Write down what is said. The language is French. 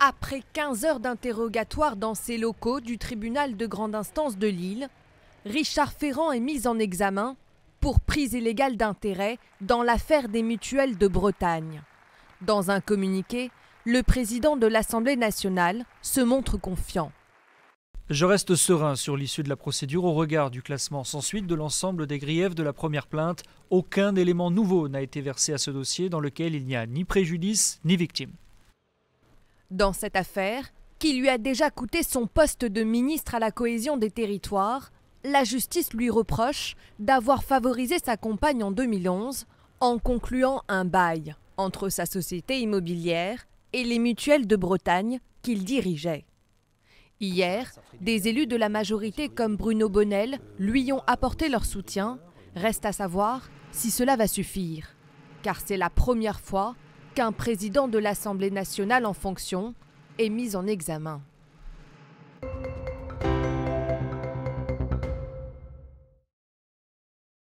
Après 15 heures d'interrogatoire dans ses locaux du tribunal de grande instance de Lille, Richard Ferrand est mis en examen pour prise illégale d'intérêt dans l'affaire des mutuelles de Bretagne. Dans un communiqué, le président de l'Assemblée nationale se montre confiant. Je reste serein sur l'issue de la procédure au regard du classement sans suite de l'ensemble des griefs de la première plainte. Aucun élément nouveau n'a été versé à ce dossier dans lequel il n'y a ni préjudice ni victime dans cette affaire, qui lui a déjà coûté son poste de ministre à la cohésion des territoires, la justice lui reproche d'avoir favorisé sa compagne en 2011 en concluant un bail entre sa société immobilière et les mutuelles de Bretagne qu'il dirigeait. Hier, des élus de la majorité comme Bruno Bonnel lui ont apporté leur soutien. Reste à savoir si cela va suffire, car c'est la première fois un président de l'Assemblée nationale en fonction est mis en examen.